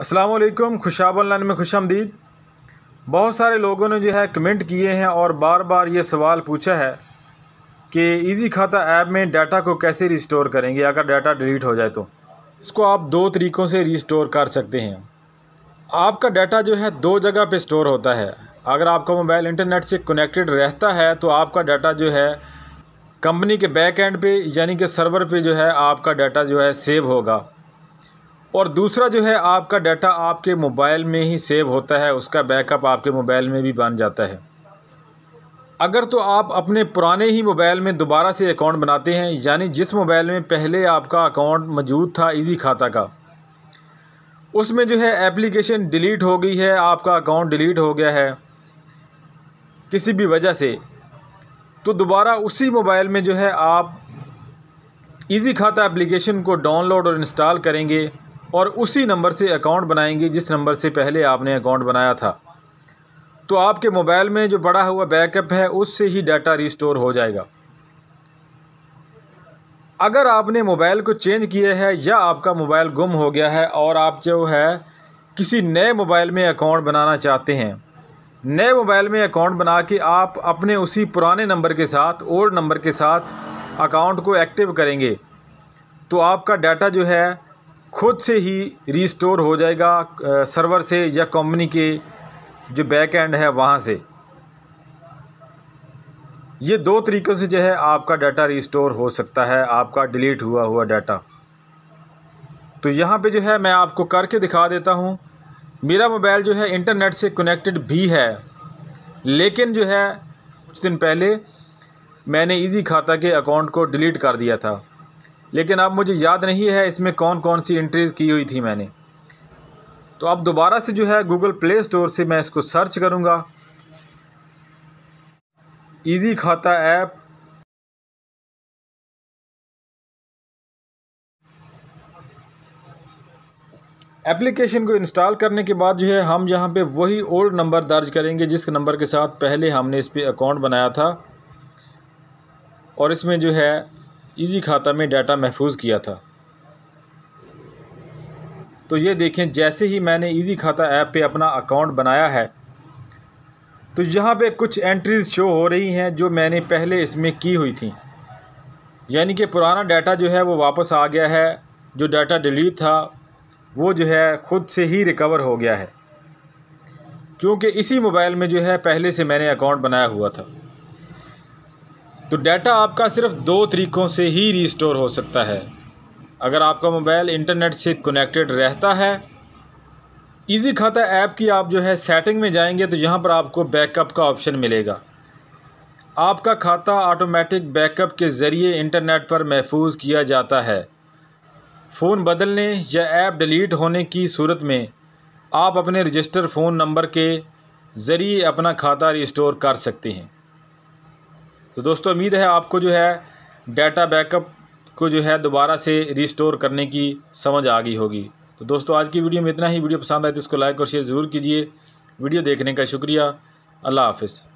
असलकुम खुशाब ऑनलाइन में खुश आमदीद बहुत सारे लोगों ने जो है कमेंट किए हैं और बार बार ये सवाल पूछा है कि इजी खाता ऐप में डाटा को कैसे रिस्टोर करेंगे अगर डाटा डिलीट हो जाए तो इसको आप दो तरीक़ों से रिस्टोर कर सकते हैं आपका डाटा जो है दो जगह पे स्टोर होता है अगर आपका मोबाइल इंटरनेट से कनेक्टेड रहता है तो आपका डाटा जो है कंपनी के बैक एंड पे यानी कि सर्वर पे जो है आपका डाटा जो है सेव होगा और दूसरा जो है आपका डाटा आपके मोबाइल में ही सेव होता है उसका बैकअप आपके मोबाइल में भी बन जाता है अगर तो आप अपने पुराने ही मोबाइल में दोबारा से अकाउंट बनाते हैं यानी जिस मोबाइल में पहले आपका अकाउंट मौजूद था इजी खाता का उसमें जो है एप्लीकेशन डिलीट हो गई है आपका अकाउंट डिलीट हो गया है किसी भी वजह से तो दोबारा उसी मोबाइल में जो है आप इजी खाता एप्लीकेशन को डाउनलोड और इंस्टॉल करेंगे और उसी नंबर से अकाउंट बनाएंगे जिस नंबर से पहले आपने अकाउंट बनाया था तो आपके मोबाइल में जो बड़ा हुआ बैकअप है उससे ही डाटा रिस्टोर हो जाएगा अगर आपने मोबाइल को चेंज किया है या आपका मोबाइल गुम हो गया है और आप जो है किसी नए मोबाइल में अकाउंट बनाना चाहते हैं नए मोबाइल में अकाउंट बना के आप अपने उसी पुराने नंबर के साथ ओल्ड नंबर के साथ अकाउंट को एक्टिव करेंगे तो आपका डाटा जो है खुद से ही रिस्टोर हो जाएगा सर्वर से या कंपनी के जो बैक एंड है वहाँ से ये दो तरीक़ों से जो है आपका डाटा रिस्टोर हो सकता है आपका डिलीट हुआ हुआ डाटा तो यहाँ पे जो है मैं आपको करके दिखा देता हूँ मेरा मोबाइल जो है इंटरनेट से कनेक्टेड भी है लेकिन जो है कुछ दिन पहले मैंने इजी खाता के अकाउंट को डिलीट कर दिया था लेकिन अब मुझे याद नहीं है इसमें कौन कौन सी एंट्रीज़ की हुई थी मैंने तो अब दोबारा से जो है गूगल प्ले स्टोर से मैं इसको सर्च करूँगा ईजी खाता ऐप एप्लीकेशन को इंस्टॉल करने के बाद जो है हम यहाँ पे वही ओल्ड नंबर दर्ज करेंगे जिस नंबर के साथ पहले हमने इस पर अकाउंट बनाया था और इसमें जो है ईजी खाता में डाटा महफूज किया था तो ये देखें जैसे ही मैंने इजी खाता ऐप पे अपना अकाउंट बनाया है तो यहाँ पे कुछ एंट्रीज़ शो हो रही हैं जो मैंने पहले इसमें की हुई थी यानी कि पुराना डाटा जो है वो वापस आ गया है जो डाटा डिलीट था वो जो है ख़ुद से ही रिकवर हो गया है क्योंकि इसी मोबाइल में जो है पहले से मैंने अकाउंट बनाया हुआ था तो डाटा आपका सिर्फ दो तरीक़ों से ही रिस्टोर हो सकता है अगर आपका मोबाइल इंटरनेट से कनेक्टेड रहता है इजी खाता ऐप की आप जो है सेटिंग में जाएंगे तो यहाँ पर आपको बैकअप का ऑप्शन मिलेगा आपका खाता ऑटोमेटिक बैकअप के ज़रिए इंटरनेट पर महफूज किया जाता है फ़ोन बदलने या ऐप डिलीट होने की सूरत में आप अपने रजिस्टर फ़ोन नंबर के ज़रिए अपना खाता रिस्टोर कर सकते हैं तो दोस्तों उम्मीद है आपको जो है डाटा बैकअप को जो है दोबारा से रिस्टोर करने की समझ आ गई होगी तो दोस्तों आज की वीडियो में इतना ही वीडियो पसंद आए तो इसको लाइक और शेयर ज़रूर कीजिए वीडियो देखने का शुक्रिया अल्लाह हाफिज़